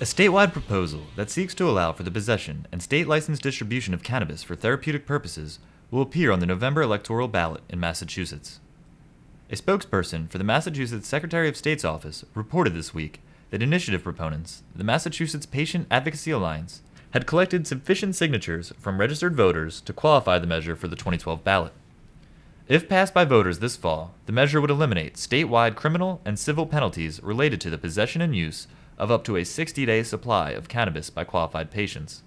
A statewide proposal that seeks to allow for the possession and state licensed distribution of cannabis for therapeutic purposes will appear on the November electoral ballot in Massachusetts. A spokesperson for the Massachusetts Secretary of State's office reported this week that initiative proponents, the Massachusetts Patient Advocacy Alliance, had collected sufficient signatures from registered voters to qualify the measure for the 2012 ballot. If passed by voters this fall, the measure would eliminate statewide criminal and civil penalties related to the possession and use of up to a 60 day supply of cannabis by qualified patients.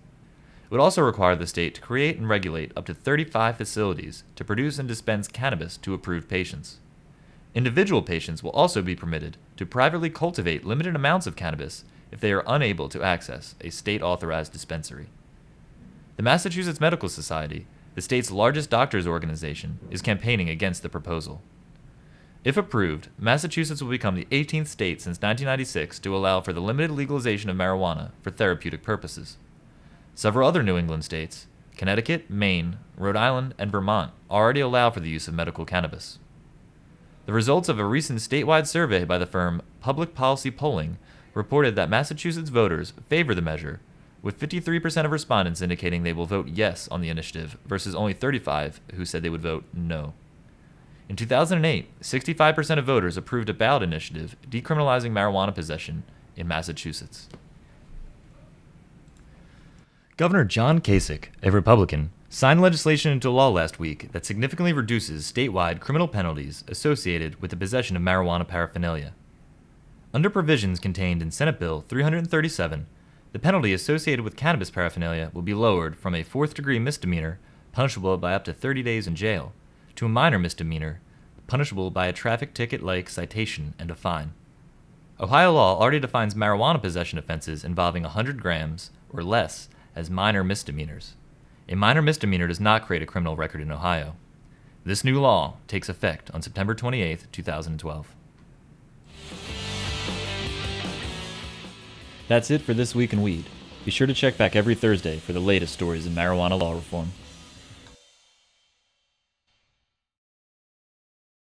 It would also require the state to create and regulate up to 35 facilities to produce and dispense cannabis to approved patients. Individual patients will also be permitted to privately cultivate limited amounts of cannabis if they are unable to access a state authorized dispensary. The Massachusetts Medical Society, the state's largest doctors organization, is campaigning against the proposal. If approved, Massachusetts will become the 18th state since 1996 to allow for the limited legalization of marijuana for therapeutic purposes. Several other New England states, Connecticut, Maine, Rhode Island, and Vermont, already allow for the use of medical cannabis. The results of a recent statewide survey by the firm Public Policy Polling reported that Massachusetts voters favor the measure, with 53% of respondents indicating they will vote yes on the initiative versus only 35 who said they would vote no. In 2008, 65% of voters approved a ballot initiative decriminalizing marijuana possession in Massachusetts. Governor John Kasich, a Republican, signed legislation into law last week that significantly reduces statewide criminal penalties associated with the possession of marijuana paraphernalia. Under provisions contained in Senate Bill 337, the penalty associated with cannabis paraphernalia will be lowered from a fourth degree misdemeanor, punishable by up to 30 days in jail, to a minor misdemeanor, punishable by a traffic ticket like citation and a fine. Ohio law already defines marijuana possession offenses involving 100 grams or less as minor misdemeanors. A minor misdemeanor does not create a criminal record in Ohio. This new law takes effect on September 28, 2012. That's it for this week in Weed. Be sure to check back every Thursday for the latest stories in marijuana law reform.